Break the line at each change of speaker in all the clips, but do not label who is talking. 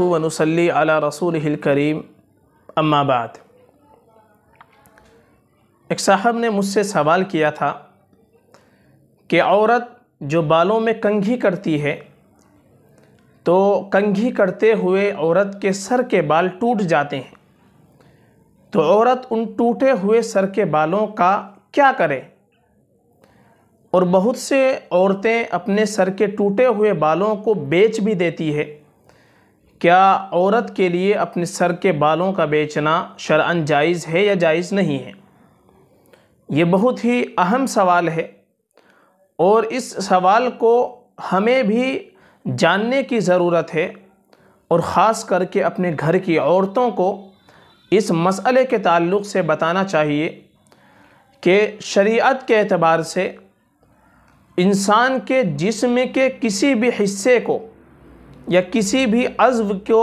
ونصلي على अला الكريم करीम अम्माबाद एक साहब ने मुझसे सवाल किया था कि औरत जो बालों में कंघी करती है तो कंघी करते हुए औरत के सर के बाल टूट जाते हैं तो हम्म। औरत उन टूटे हुए सर के बालों का क्या करे और बहुत से औरतें अपने सर के टूटे हुए बालों को बेच भी देती है क्या औरत के लिए अपने सर के बालों का बेचना शरअन जायज़ है या जायज़ नहीं है ये बहुत ही अहम सवाल है और इस सवाल को हमें भी जानने की ज़रूरत है और ख़ास करके अपने घर की औरतों को इस मसले के ताल्लुक़ से बताना चाहिए कि शरीयत के अतबार से इंसान के जिस्म के किसी भी हिस्से को या किसी भी अज़व को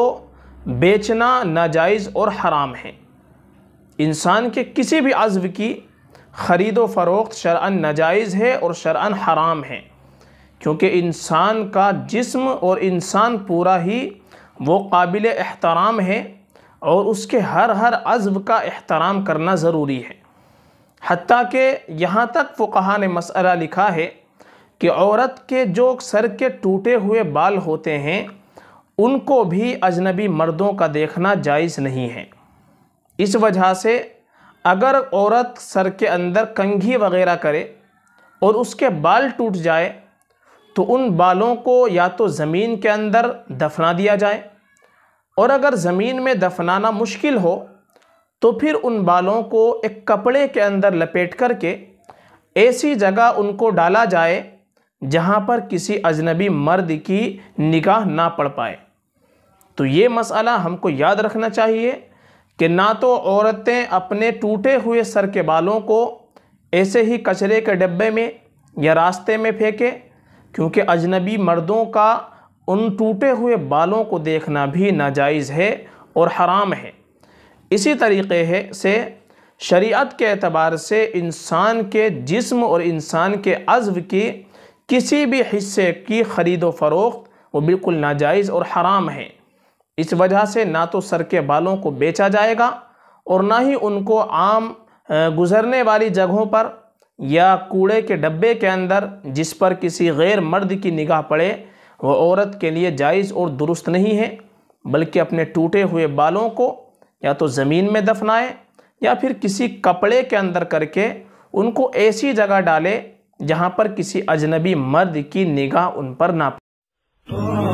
बेचना नाजायज़ और हराम है इंसान के किसी भी अज़व की ख़रीद व फ़रोख्त शरअन नाजायज़ है और शरअन हराम है क्योंकि इंसान का जिस्म और इंसान पूरा ही वो काबिल एहतराम है और उसके हर हर अज़ब का एहतराम करना ज़रूरी है हती के यहाँ तक फ़ुकहा ने मसला लिखा है कि औरत के जो सर के टूटे हुए बाल होते हैं उनको भी अजनबी मर्दों का देखना जायज़ नहीं है इस वजह से अगर औरत सर के अंदर कंघी वगैरह करे और उसके बाल टूट जाए तो उन बालों को या तो ज़मीन के अंदर दफना दिया जाए और अगर ज़मीन में दफनाना मुश्किल हो तो फिर उन बालों को एक कपड़े के अंदर लपेट कर के ऐसी जगह उनको डाला जाए जहाँ पर किसी अजनबी मर्द की निगाह ना पड़ पाए तो ये मसाला हमको याद रखना चाहिए कि ना तो औरतें अपने टूटे हुए सर के बालों को ऐसे ही कचरे के डब्बे में या रास्ते में फेंके क्योंकि अजनबी मर्दों का उन टूटे हुए बालों को देखना भी नाजायज़ है और हराम है इसी तरीके है से शरीयत के अतबार से इंसान के जिस्म और इंसान के अज की किसी भी हिस्से की ख़रीद व फरोख्त वो बिल्कुल नाजायज़ और हराम है इस वजह से ना तो सर के बालों को बेचा जाएगा और ना ही उनको आम गुज़रने वाली जगहों पर या कूड़े के डब्बे के अंदर जिस पर किसी गैर मर्द की निगाह पड़े वह औरत के लिए जायज़ और दुरुस्त नहीं है बल्कि अपने टूटे हुए बालों को या तो ज़मीन में दफनाए या फिर किसी कपड़े के अंदर करके उनको ऐसी जगह डाले जहाँ पर किसी अजनबी मर्द की निगाह उन पर ना पड़े